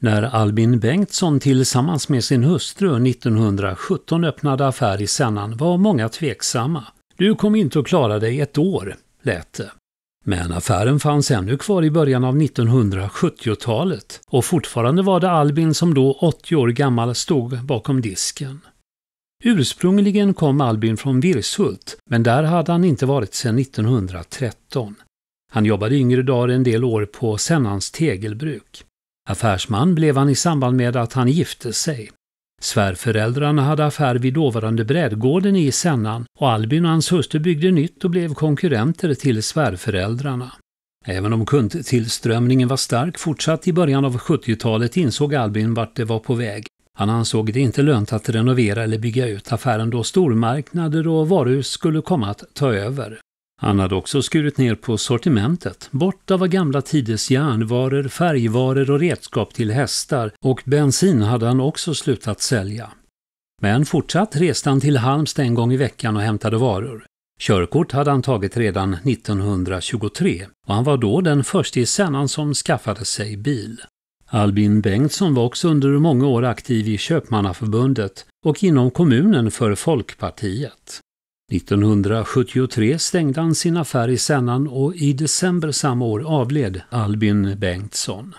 När Albin Bengtsson tillsammans med sin hustru 1917 öppnade affär i Sennan var många tveksamma. Du kommer inte att klara dig ett år, lät det. Men affären fanns ännu kvar i början av 1970-talet och fortfarande var det Albin som då 80 år gammal stod bakom disken. Ursprungligen kom Albin från Virshult, men där hade han inte varit sedan 1913. Han jobbade yngre dagar en del år på Sennans tegelbruk. Affärsman blev han i samband med att han gifte sig. Svärföräldrarna hade affär vid dåvarande brädgården i Sennan och Albin och hans hustru byggde nytt och blev konkurrenter till svärföräldrarna. Även om kundtillströmningen var stark fortsatt i början av 70-talet insåg Albin vart det var på väg. Han ansåg det inte lönt att renovera eller bygga ut affären då stormarknader och varuhus skulle komma att ta över. Han hade också skurit ner på sortimentet. Borta var gamla tiders järnvaror, färgvaror och redskap till hästar och bensin hade han också slutat sälja. Men fortsatt reste han till Halmstad en gång i veckan och hämtade varor. Körkort hade han tagit redan 1923 och han var då den första i sännan som skaffade sig bil. Albin Bengtsson var också under många år aktiv i Köpmannaförbundet och inom kommunen för Folkpartiet. 1973 stängde han sin affär i Sännan och i december samma år avled Albin Bengtsson.